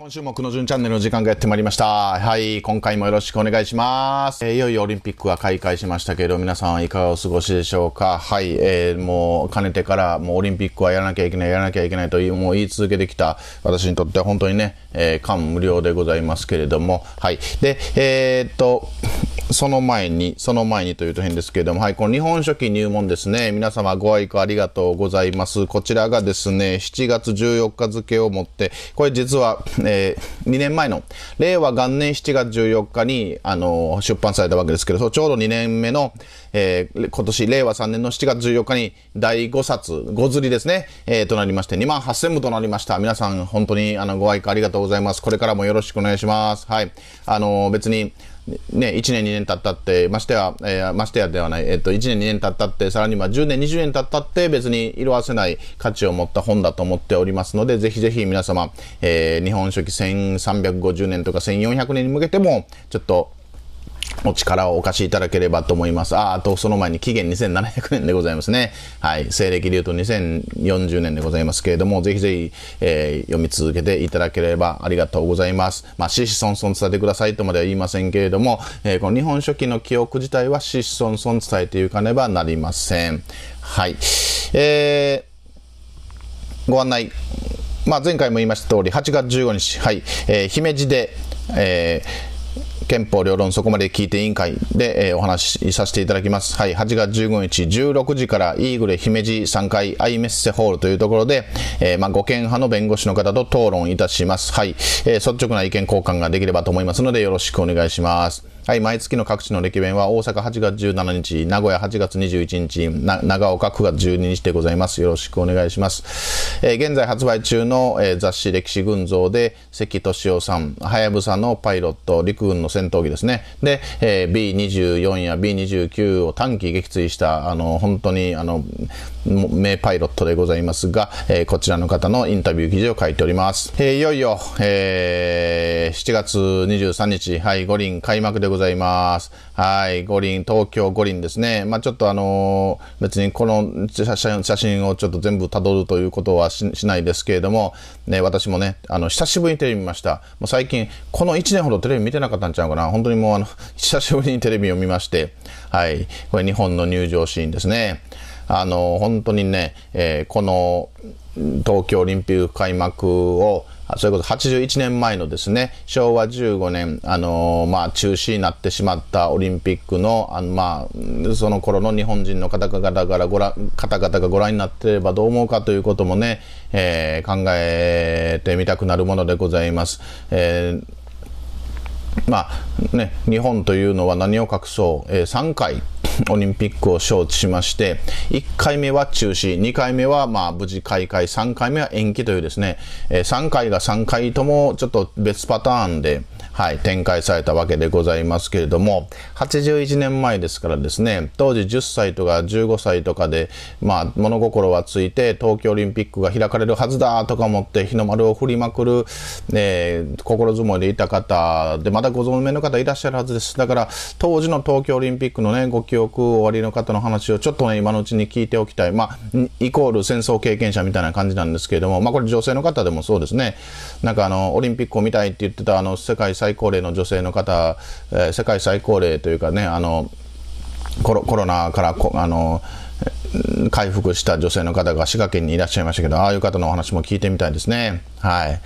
今週もくのじゅんチャンネルの時間がやってまいりました。はい、今回もよろしくお願いします。えー、いよいよオリンピックは開会しましたけど、皆さんはいかがお過ごしでしょうかはい、えー、もう、かねてから、もうオリンピックはやらなきゃいけない、やらなきゃいけないという、もう言い続けてきた、私にとっては本当にね、えー、感無量でございますけれども、はい。で、えー、っと、その前に、その前にというと変ですけれども、はい、この日本書紀入門ですね、皆様ご愛顧ありがとうございます。こちらがですね、7月14日付をもって、これ実は、えー、2年前の令和元年7月14日に、あの出版されたわけですけれど、ちょうど2年目の、えー、今年令和3年の7月14日に第5冊、5釣りですね、えー、となりまして、2万8000部となりました。皆さん、本当にあのご愛顧ありがとうございます。これからもよろしくお願いします。はい。あの別に、ね、1年2年経ったって、ましてや、えー、ましてやではない、えっ、ー、と、1年2年経ったって、さらには10年20年経ったって別に色あせない価値を持った本だと思っておりますので、ぜひぜひ皆様、えー、日本書紀1350年とか1400年に向けても、ちょっとお力をお貸しいただければと思います。あ、あとその前に期限2700年でございますね。はい。西暦で言うと2040年でございますけれども、ぜひぜひ、えー、読み続けていただければありがとうございます。まあ、ししそん伝えてくださいとまでは言いませんけれども、えー、この日本書紀の記憶自体は死死孫孫伝えていかねばなりません。はい。えー、ご案内。まあ、前回も言いました通り、8月15日、はい、えー、姫路で、えー、憲法両論そこまで聞いて委員会で、えー、お話しさせていただきます。はい、8月15日16時からイーグレ姫路3階アイメッセホールというところで、えー、まあ、派の弁護士の方と討論いたします。はい、えー、率直な意見交換ができればと思いますのでよろしくお願いします。はい、毎月の各地の歴弁は大阪8月17日、名古屋8月21日、長岡9月12日でございます。よろしくお願いします。えー、現在発売中の、えー、雑誌歴史群像で、関俊夫さん、はやぶさのパイロット、陸軍の戦闘機ですね。で、えー、B24 や B29 を短期撃墜した、あの、本当に、あの、名パイロットでございますが、えー、こちらの方のインタビュー記事を書いております。えー、いよいよ、えー、7月23日、はい、五輪開幕でございます。はい、五輪、東京五輪ですね。まあ、ちょっとあのー、別にこの写真をちょっと全部辿るということはしないですけれども、ね、私もね、あの、久しぶりにテレビ見ました。もう最近、この1年ほどテレビ見てなかったんちゃうかな。本当にもうあの、久しぶりにテレビを見まして、はい、これ日本の入場シーンですね。あの、本当にね、えー、この東京オリンピック開幕を、そういうこそ81年前のですね、昭和15年、あのまあ、中止になってしまったオリンピックの、あのまあ、その頃の日本人の方々からごら方々がご覧になっていればどう思うかということもね、えー、考えてみたくなるものでございます。えーまあね、日本というのは何を隠そう、えー、3回オリンピックを招致しまして、1回目は中止、2回目はまあ無事開会、3回目は延期というですね、え3回が3回ともちょっと別パターンで、はい、展開されたわけでございますけれども、81年前ですからですね、当時10歳とか15歳とかで、まあ、物心はついて、東京オリンピックが開かれるはずだとか思って、日の丸を振りまくる、えー、心もりでいた方で、まだご存命の方いらっしゃるはずです。だから、当時の東京オリンピックのね、ご記憶憶終わりの方の話をちょっとね、今のうちに聞いておきたい。まあ、イコール戦争経験者みたいな感じなんですけれども、まあこれ女性の方でもそうですね。なんかあの、オリンピックを見たいって言ってたあの、世界最高齢の女性の方、えー、世界最高齢というかね、あの、コロコロナからこ、あの、回復した女性の方が滋賀県にいらっしゃいましたけど、ああいう方のお話も聞いてみたいですね。はい。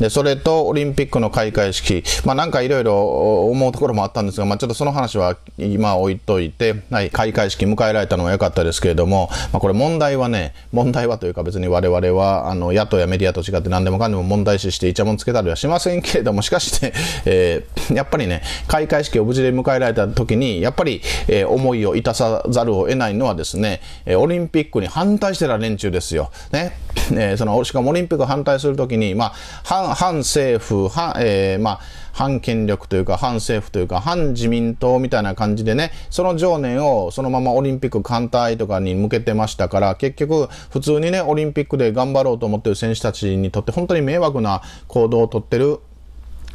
で、それとオリンピックの開会式、まあなんかいろいろ思うところもあったんですが、まあちょっとその話は今置いといて、はい、開会式迎えられたのは良かったですけれども、まあこれ問題はね、問題はというか別に我々は、あの、野党やメディアと違って何でもかんでも問題視してイチャモンつけたりはしませんけれども、しかしね、えー、やっぱりね、開会式を無事で迎えられた時に、やっぱり、えー、思いをいたさざるを得ないのはですね、えオリンピックに反対してた連中ですよ。ね。えー、その、しかもオリンピック反対するときに、まあ、反、反政府、反、えー、まあ、反権力というか、反政府というか、反自民党みたいな感じでね、その情念をそのままオリンピック艦隊とかに向けてましたから、結局、普通にね、オリンピックで頑張ろうと思ってる選手たちにとって、本当に迷惑な行動をとってる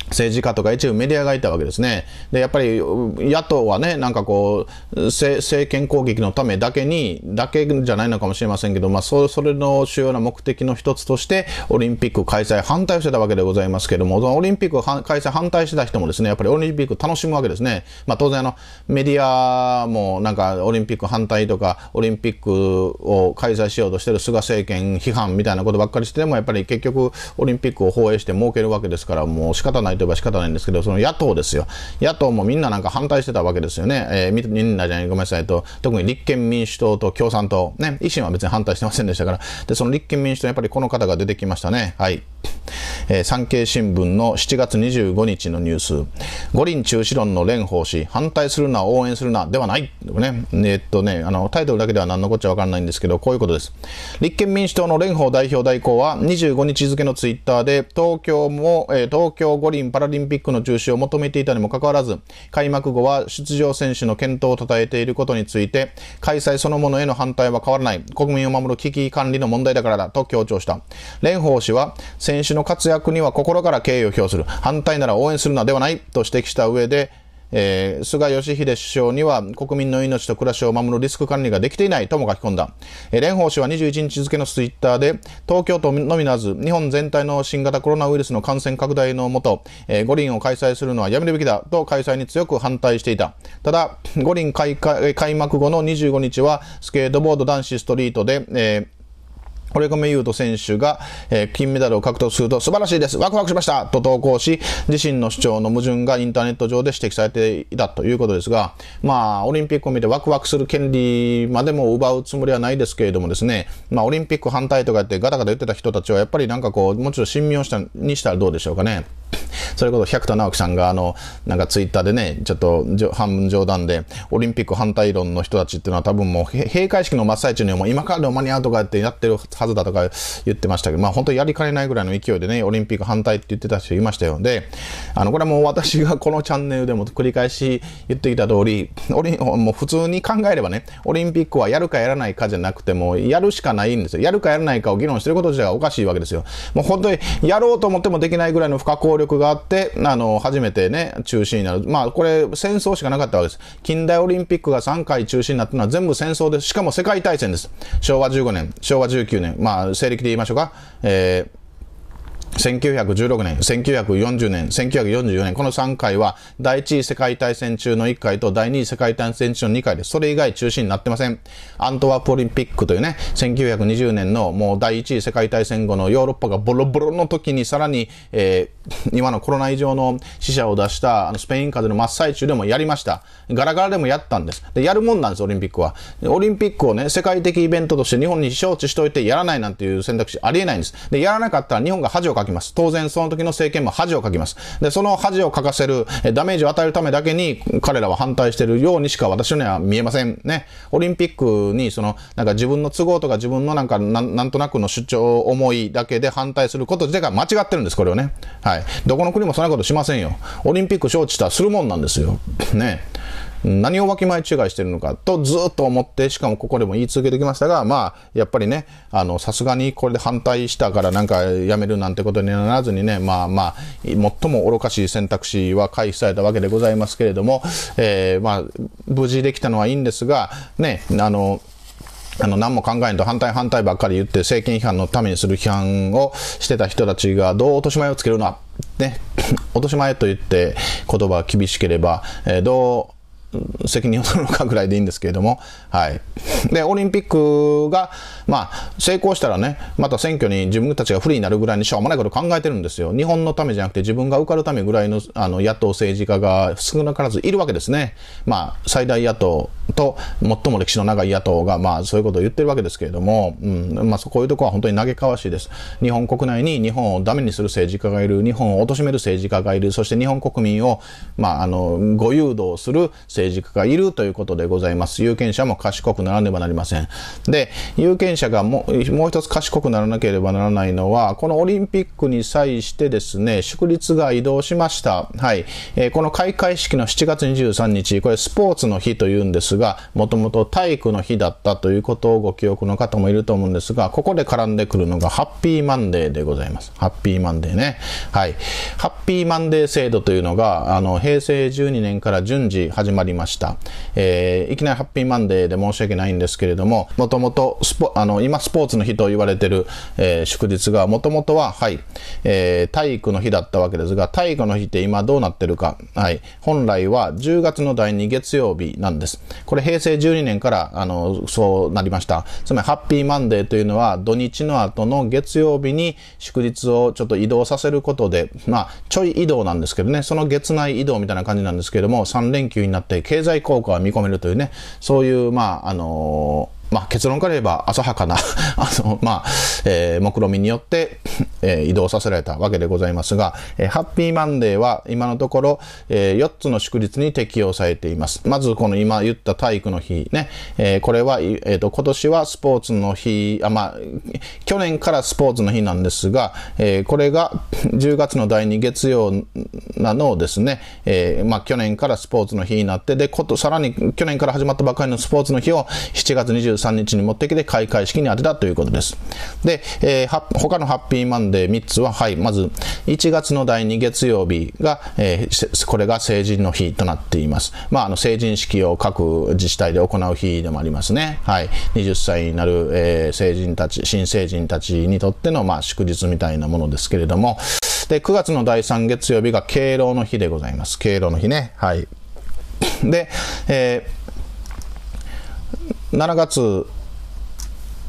政治家とか一部メディアがいたわけですね。で、やっぱり野党はね、なんかこう、政権攻撃のためだけに、だけじゃないのかもしれませんけど、まあ、それの主要な目的の一つとして、オリンピック開催反対をしてたわけでございますけれども、オリンピック開催反対してた人もですね、やっぱりオリンピック楽しむわけですね。まあ、当然あの、メディアもなんかオリンピック反対とか、オリンピックを開催しようとしてる菅政権批判みたいなことばっかりしても、やっぱり結局オリンピックを放映して儲けるわけですから、もう仕方ないといえば仕方ないんですけど、その野党ですよ。野党もみんななんか反対してたわけですよね。えー、みんなじゃない、ごめんなさいと、特に立憲民主党と共産党、ね、維新は別に反対してませんでしたから、で、その立憲民主党、やっぱりこの方が出てきましたね。はい。えー、産経新聞の7月25日のニュース、五輪中止論の蓮舫氏、反対するな、応援するな、ではない。ね、えっとね、あの、タイトルだけでは何のこっちゃわからないんですけど、こういうことです。立憲民主党の蓮舫代表代行は、25日付のツイッターで、東京も、えー、東京五輪パラリンピックの中止を求めていたにもかかわらず、開幕後は出場選手の検討を称えていることについて、開催そのものへの反対は変わらない、国民を守る危機管理の問題だからだと強調した。蓮舫氏は、選手の活躍には心から敬意を表する、反対なら応援するのではないと指摘した上で、えー、菅義偉首相には国民の命と暮らしを守るリスク管理ができていないとも書き込んだ。えー、蓮舫氏は21日付のツイッターで、東京都のみならず、日本全体の新型コロナウイルスの感染拡大のもと、えー、五輪を開催するのはやめるべきだと開催に強く反対していた。ただ、五輪開開幕後の25日は、スケートボード男子ストリートで、えー堀米雄斗選手が、えー、金メダルを獲得すると素晴らしいです。ワクワクしましたと投稿し、自身の主張の矛盾がインターネット上で指摘されていたということですが、まあ、オリンピックを見てワクワクする権利までも奪うつもりはないですけれどもですね、まあ、オリンピック反対とか言ってガタガタ言ってた人たちは、やっぱりなんかこう、もちろんと親したにしたらどうでしょうかね。それこそ百田直樹さんがあの、なんかツイッターでね、ちょっと半分冗談で、オリンピック反対論の人たちっていうのは多分もう閉会式の真っ最中にも今からでも間に合うとかってやってるはずだとか言ってましたけど、まあ本当やりかねないぐらいの勢いでね、オリンピック反対って言ってた人いましたよ。で、あの、これはもう私がこのチャンネルでも繰り返し言ってきた通り、オリもう普通に考えればね、オリンピックはやるかやらないかじゃなくても、やるしかないんですよ。やるかやらないかを議論してること自体がおかしいわけですよ。もう本当にやろうと思ってもできないぐらいの不可抗力があって、あの、初めてね、中止になる。まあ、これ、戦争しかなかったわけです。近代オリンピックが3回中止になったのは全部戦争です。しかも世界大戦です。昭和15年、昭和19年、まあ、西暦で言いましょうか。えー1916年、1940年、1944年、この3回は第1次世界大戦中の1回と第2次世界大戦中の2回で、それ以外中心になってません。アントワープオリンピックというね、1920年のもう第1次世界大戦後のヨーロッパがボロボロの時にさらに、えー、今のコロナ以上の死者を出したあのスペイン風邪の真っ最中でもやりました。ガラガラでもやったんです。で、やるもんなんです、オリンピックは。オリンピックをね、世界的イベントとして日本に招致しておいてやらないなんていう選択肢ありえないんです。で、やらなかったら日本が恥を書きます。当然その時の政権も恥をかきます。で、その恥をかかせる、ダメージを与えるためだけに彼らは反対してるようにしか私には見えません。ね。オリンピックにその、なんか自分の都合とか自分のなんかなんとなくの主張思いだけで反対すること自体が間違ってるんです、これをね。はい。どこの国もそんなことしませんよ。オリンピック招致したらするもんなんですよ。ね。何をわきまえ違いしてるのかとずっと思って、しかもここでも言い続けてきましたが、まあ、やっぱりね、あの、さすがにこれで反対したからなんかやめるなんてことにならずにね、まあまあ、最も愚かしい選択肢は回避されたわけでございますけれども、えー、まあ、無事できたのはいいんですが、ね、あの、あの、何も考えんと反対反対ばっかり言って政権批判のためにする批判をしてた人たちがどう落とし前をつけるのは、ね、落とし前と言って言葉が厳しければ、えー、どう責任を取るのかぐらいでいいんですけれども、はい。で、オリンピックが、まあ、成功したらね、また選挙に自分たちが不利になるぐらいにしょうもないことを考えてるんですよ。日本のためじゃなくて自分が受かるためぐらいの、あの、野党政治家が少なからずいるわけですね。まあ、最大野党と、最も歴史の長い野党が、まあ、そういうことを言ってるわけですけれども、うん、まあ、こういうところは本当に嘆かわしいです。日本国内に日本をダメにする政治家がいる、日本を貶める政治家がいる、そして日本国民を、まあ、あの、ご誘導する政治政治家がいるということでございます。有権者も賢くならねばなりません。で、有権者がもうもう一つ賢くならなければならないのは、このオリンピックに際してですね、祝日が移動しました。はい。えー、この開会式の7月23日、これスポーツの日というんですが、もともと体育の日だったということをご記憶の方もいると思うんですが、ここで絡んでくるのがハッピーマンデーでございます。ハッピーマンデーね。はい。ハッピーマンデー制度というのが、あの、平成12年から順次始まりりました。えー、いきなりハッピーマンデーで申し訳ないんですけれども、もともとスポ、あの、今スポーツの日と言われてる、えー、祝日が、もともとは、はい、えー、体育の日だったわけですが、体育の日って今どうなってるか、はい、本来は10月の第2月曜日なんです。これ平成12年から、あの、そうなりました。つまり、ハッピーマンデーというのは、土日の後の月曜日に祝日をちょっと移動させることで、まあ、ちょい移動なんですけどね、その月内移動みたいな感じなんですけども、3連休になって経済効果は見込めるというね、そういう、まあ、あのまあ、結論から言えば浅はかな あの、まあ、えー、目論見みによってえ移動させられたわけでございますが、えハッピーマンデーは今のところ、え4つの祝日に適用されています。まず、この今言った体育の日ね、えこれは、えっ、ー、と、今年はスポーツの日、あ、まあ、去年からスポーツの日なんですが、えこれが10月の第2月曜なのをですね、えまあ、去年からスポーツの日になって、で、こと、さらに去年から始まったばかりのスポーツの日を7月23 13日に持ってきて開会式に当てたということです。で、えー、他のハッピーマンデー3つは、はい、まず1月の第2月曜日が、えー、これが成人の日となっています。まあ、あの成人式を各自治体で行う日でもありますね。はい、20歳になる、えー、成人たち、新成人たちにとっての、まあ、祝日みたいなものですけれども、で、9月の第3月曜日が敬老の日でございます。敬老の日ね。はい。で、えー7月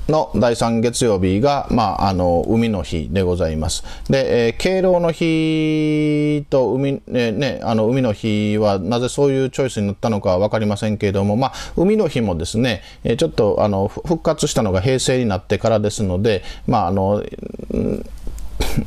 の第3月曜日が、まあ、あの海の日でございます。で、えー、敬老の日と海,、えー、ね、あの海の日はなぜそういうチョイスになったのかは分かりませんけれども、まあ、海の日もですね、えー、ちょっとあの復活したのが平成になってからですので、まああの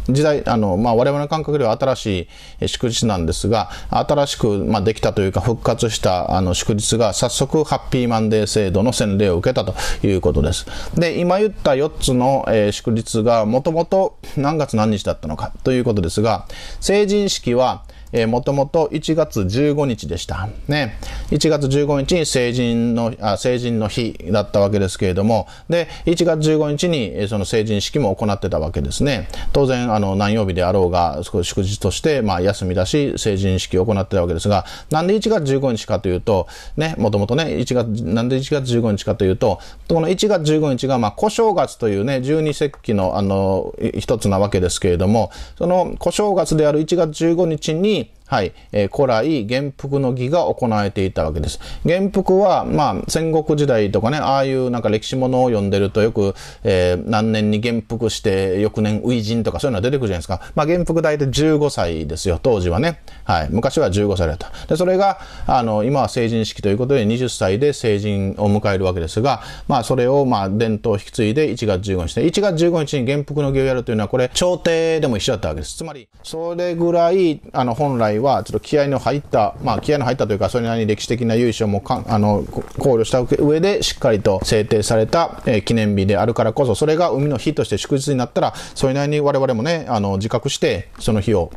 時代、あの、まあ、我々の感覚では新しい祝日なんですが、新しく、まあ、できたというか復活したあの祝日が早速ハッピーマンデー制度の洗礼を受けたということです。で、今言った4つの、えー、祝日がもともと何月何日だったのかということですが、成人式はえー、もともと1月15日でした。ね。1月15日に成人の、あ成人の日だったわけですけれども、で、1月15日にその成人式も行ってたわけですね。当然、あの、何曜日であろうが、祝日として、まあ、休みだし、成人式を行ってたわけですが、なんで1月15日かというと、ね、もともとね、1月、なんで1月15日かというと、この1月15日が、まあ、小正月というね、十二節気の、あの、一つなわけですけれども、その小正月である1月15日に、me はい、えー、古来、元服の儀が行われていたわけです。元服は、まあ、戦国時代とかね、ああいうなんか歴史ものを読んでるとよく、えー、何年に元服して、翌年初陣とかそういうのが出てくるじゃないですか。まあ、元服大体15歳ですよ、当時はね。はい、昔は15歳だった。で、それが、あの、今は成人式ということで20歳で成人を迎えるわけですが、まあ、それを、まあ、伝統を引き継いで1月15日で、1月15日に元服の儀をやるというのは、これ、朝廷でも一緒だったわけです。つまり、それぐらい、あの、本来、はちょっと気合の入った、まあ、気合の入ったというか、それなりに歴史的な由緒もかあの考慮した上で、しっかりと制定された、えー、記念日であるからこそ、それが海の日として祝日になったら、それなりに我々もね、あの自覚して、その日を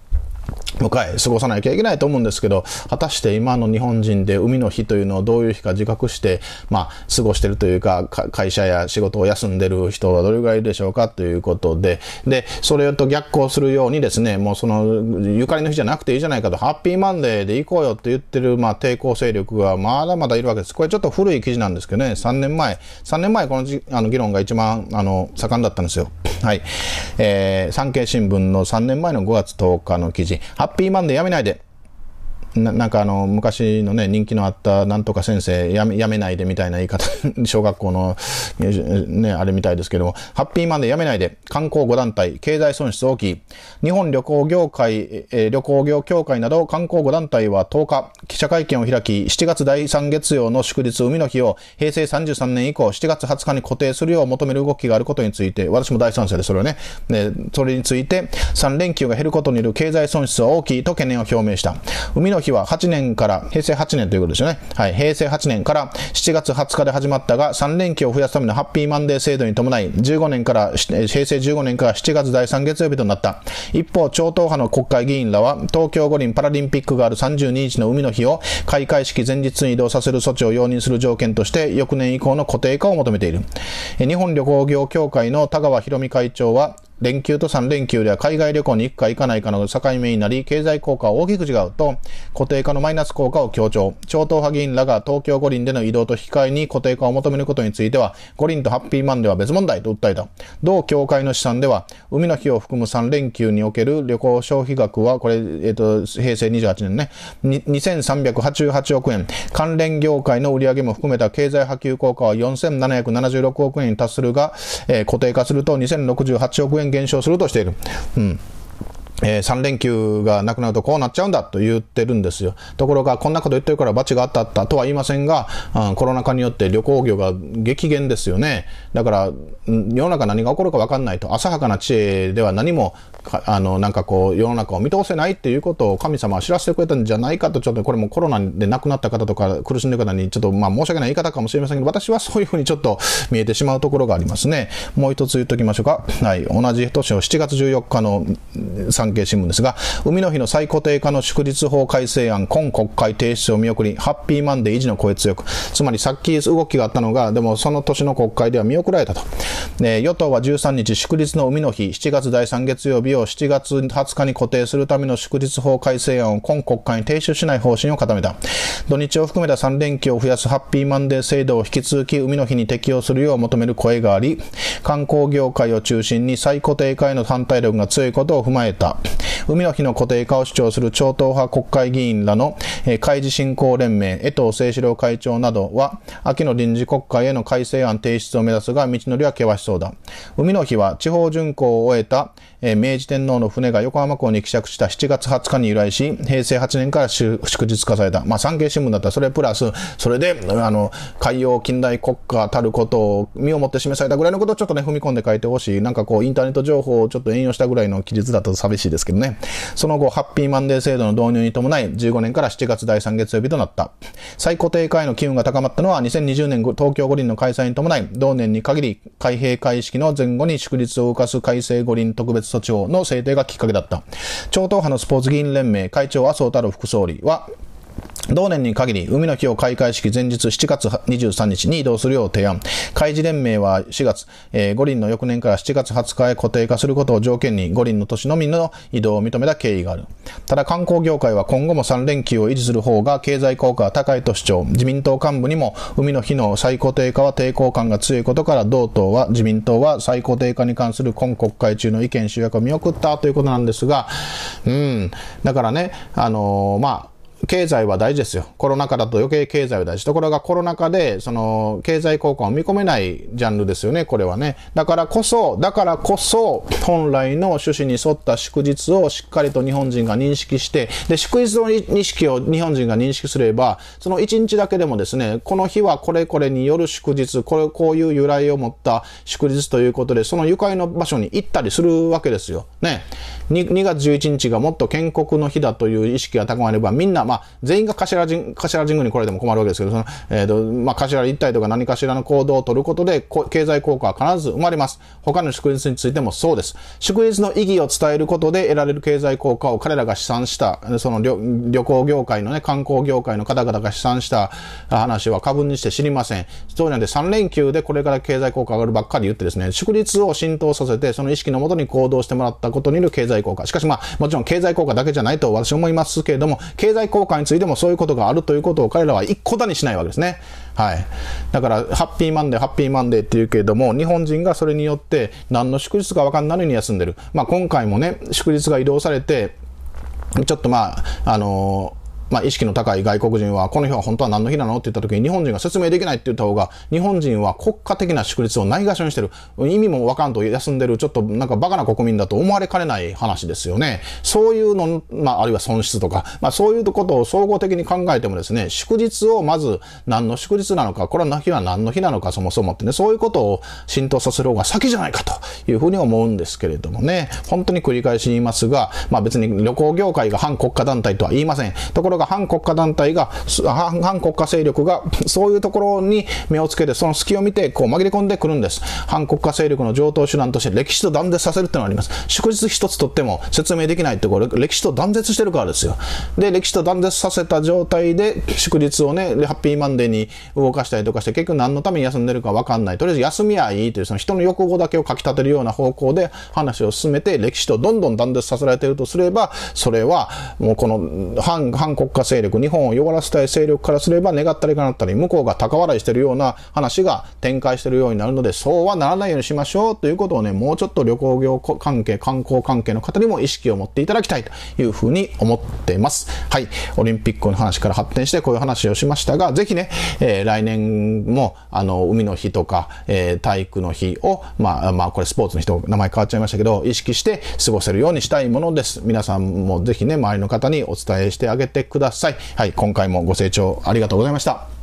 迎え過ごさなきゃいけないと思うんですけど、果たして今の日本人で海の日というのをどういう日か自覚して、まあ、過ごしてるというか、か会社や仕事を休んでる人はどれぐらいいるでしょうかということで、で、それと逆行するようにですね、もうその、ゆかりの日じゃなくていいじゃないかと、ハッピーマンデーで行こうよって言ってる、まあ、抵抗勢力がまだまだいるわけです。これちょっと古い記事なんですけどね、3年前、3年前このじあの議論が一番、あの、盛んだったんですよ。はい。えー、産経新聞の3年前の5月10日の記事、ハッピーマンデーやめないで。なんかあの、昔のね、人気のあったなんとか先生、やめ、やめないでみたいな言い方、小学校の、ね、あれみたいですけども、ハッピーマンでやめないで、観光5団体、経済損失大きい、日本旅行業界、え旅行業協会など観光5団体は10日、記者会見を開き、7月第3月曜の祝日海の日を平成33年以降7月20日に固定するよう求める動きがあることについて、私も大賛成で、それをね、ね、それについて、3連休が減ることによる経済損失は大きいと懸念を表明した。海の日日は8年から、平成8年ということですよね。はい、平成8年から7月20日で始まったが、3連休を増やすためのハッピーマンデー制度に伴い、15年から、平成15年から7月第3月曜日となった。一方、超党派の国会議員らは、東京五輪パラリンピックがある32日の海の日を開会式前日に移動させる措置を容認する条件として、翌年以降の固定化を求めている。日本旅行業協会の田川博美会長は、連休と3連休では海外旅行に行くか行かないかの境目になり、経済効果は大きく違うと、固定化のマイナス効果を強調。超党派議員らが東京五輪での移動と引き換えに固定化を求めることについては、五輪とハッピーマンでは別問題と訴えた。同協会の試算では、海の日を含む3連休における旅行消費額は、これ、えっ、ー、と、平成28年ね、2388億円。関連業界の売上も含めた経済波及効果は4776億円に達するが、えー、固定化すると2068億円年減少するとしている。うんえー、3連休がなくなるとこうなっちゃうんだと言ってるんですよ。ところが、こんなこと言ってるから罰が当たったとは言いませんが、うん、コロナ禍によって旅行業が激減ですよね。だから、世の中何が起こるか分かんないと、浅はかな知恵では何もあの、なんかこう、世の中を見通せないっていうことを神様は知らせてくれたんじゃないかと、ちょっとこれもコロナで亡くなった方とか苦しんでる方に、ちょっとまあ申し訳ない言い方かもしれませんけど、私はそういうふうにちょっと見えてしまうところがありますね。もう一つ言っときましょうか。はい。同じ年の7月14日の産経新聞ですが、海の日の再固定化の祝日法改正案、今国会提出を見送り、ハッピーマンデー維持の声強く。つまりさっき動きがあったのが、でもその年の国会では見送られたと。えー、与党は13日祝日の海の日、7月第3月曜日を7月20日に固定するための祝日法改正案を今国会に提出しない方針を固めた。土日を含めた3連休を増やすハッピーマンデー制度を引き続き海の日に適用するよう求める声があり、観光業界を中心に再固定化への反対力が強いことを踏まえた。海の日の固定化を主張する超党派国会議員らの、開示振興連盟、江藤清志郎会長などは、秋の臨時国会への改正案提出を目指すが、道のりは険しそうだ。海の日は地方巡行を終えた、え明治天皇の船が横浜港に帰着した7月20日に由来し、平成8年から祝日化された。まあ、産経新聞だったらそれプラス、それで、あの、海洋近代国家たることを身をもって示されたぐらいのことをちょっとね、踏み込んで書いてほしい。なんかこう、インターネット情報をちょっと援用したぐらいの記述だと寂しいですけどね。その後、ハッピーマンデー制度の導入に伴い、15年から7月第3月曜日となった。最固定会への機運が高まったのは、2020年東京五輪の開催に伴い、同年に限り、開閉会式の前後に祝日を動かす改正五輪特別措置法の制定がきっかけだった。超党派のスポーツ議員連盟会長麻生太郎副総理は、同年に限り、海の日を開会式前日7月23日に移動するよう提案。開示連盟は4月、えー、五輪の翌年から7月20日へ固定化することを条件に、五輪の都市のみの移動を認めた経緯がある。ただ観光業界は今後も3連休を維持する方が経済効果は高いと主張。自民党幹部にも、海の日の再固定化は抵抗感が強いことから、同党は、自民党は再固定化に関する今国会中の意見集約を見送ったということなんですが、うん、だからね、あのー、まあ、経済は大事ですよ。コロナ禍だと余計経済は大事。ところがコロナ禍で、その、経済効果を見込めないジャンルですよね、これはね。だからこそ、だからこそ、本来の趣旨に沿った祝日をしっかりと日本人が認識して、で、祝日の認識を日本人が認識すれば、その1日だけでもですね、この日はこれこれによる祝日、これ、こういう由来を持った祝日ということで、そのゆかりの場所に行ったりするわけですよ。ね。2, 2月11日がもっと建国の日だという意識が高まれば、みんなまあ、全員が頭神頭神宮に来られても困るわけですけど、その、えっ、ー、と、まあ、頭一体とか何かしらの行動を取ることで、経済効果は必ず生まれます。他の祝日についてもそうです。祝日の意義を伝えることで得られる経済効果を彼らが試算した、その旅行業界のね、観光業界の方々が試算した話は過分にして知りません。そうなんで3連休でこれから経済効果上がるばっかり言ってですね、祝日を浸透させて、その意識のもとに行動してもらったことによる経済効果。しかしまあ、もちろん経済効果だけじゃないと私思いますけれども、経済効果効果についてもそういうことがあるということを彼らは一個だにしないわけですね。はい。だから、ハッピーマンデー、ハッピーマンデーって言うけれども、日本人がそれによって何の祝日かわかんないのに休んでる。まあ今回もね、祝日が移動されて、ちょっとまあ、あのまあ、意識の高い外国人は、この日は本当は何の日なのって言った時に日本人が説明できないって言った方が、日本人は国家的な祝日をないがしろにしてる。意味もわかんと休んでる、ちょっとなんかバカな国民だと思われかねない話ですよね。そういうの、まあ、あるいは損失とか、まあ、そういうことを総合的に考えてもですね、祝日をまず何の祝日なのか、これは日は何の日なのか、そもそもってね、そういうことを浸透させる方が先じゃないかというふうに思うんですけれどもね、本当に繰り返し言いますが、まあ、別に旅行業界が反国家団体とは言いません。ところろが反国家団体が、反国家勢力が、そういうところに目をつけて、その隙を見て、こう紛れ込んでくるんです。反国家勢力の上等手段として歴史と断絶させるってのがあります。祝日一つとっても説明できないって、これ、歴史と断絶してるからですよ。で、歴史と断絶させた状態で、祝日をね、ハッピーマンデーに動かしたりとかして、結局何のために休んでるかわかんない。とりあえず休みはいいという、その人の欲望だけをかき立てるような方向で話を進めて、歴史とどんどん断絶させられてるとすれば、それは、もうこの反、反国国家勢力、日本を弱らせたい勢力からすれば、願ったりかなったり、向こうが高笑いしてるような話が展開してるようになるので、そうはならないようにしましょうということをね、もうちょっと旅行業関係、観光関係の方にも意識を持っていただきたいというふうに思っています。はい。オリンピックの話から発展してこういう話をしましたが、ぜひね、えー、来年も、あの、海の日とか、えー、体育の日を、まあ、まあ、これスポーツの人、名前変わっちゃいましたけど、意識して過ごせるようにしたいものです。皆さんもぜひね、周りの方にお伝えしてあげてください。ください。はい、今回もご清聴ありがとうございました。